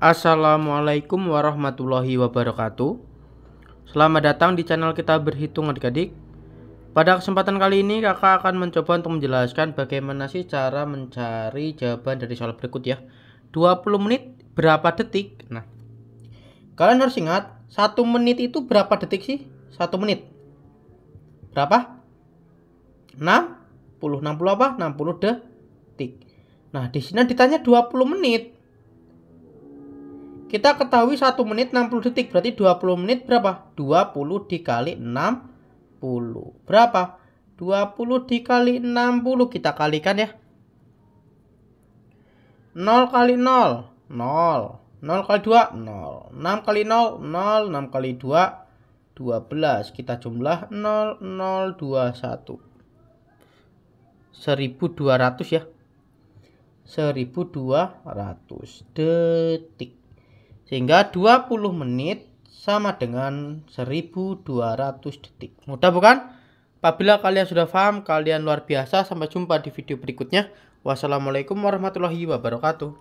Assalamualaikum warahmatullahi wabarakatuh Selamat datang di channel kita berhitung adik-adik Pada kesempatan kali ini kakak akan mencoba untuk menjelaskan bagaimana sih cara mencari jawaban dari soal berikut ya 20 menit berapa detik? Nah, kalian harus ingat 1 menit itu berapa detik sih? 1 menit Berapa? 60? 60 apa? 60 detik Nah, di sini ditanya 20 menit kita ketahui 1 menit 60 detik. Berarti 20 menit berapa? 20 dikali 60. Berapa? 20 dikali 60. Kita kalikan ya. 0 kali 0. 0. 0 kali 2. 0. 6 kali 0. 0. 6 kali 2. 12. Kita jumlah 0, 0, 2, 1. 1200 ya. 1200 detik. Sehingga 20 menit sama dengan 1200 detik. Mudah bukan? Apabila kalian sudah paham, kalian luar biasa. Sampai jumpa di video berikutnya. Wassalamualaikum warahmatullahi wabarakatuh.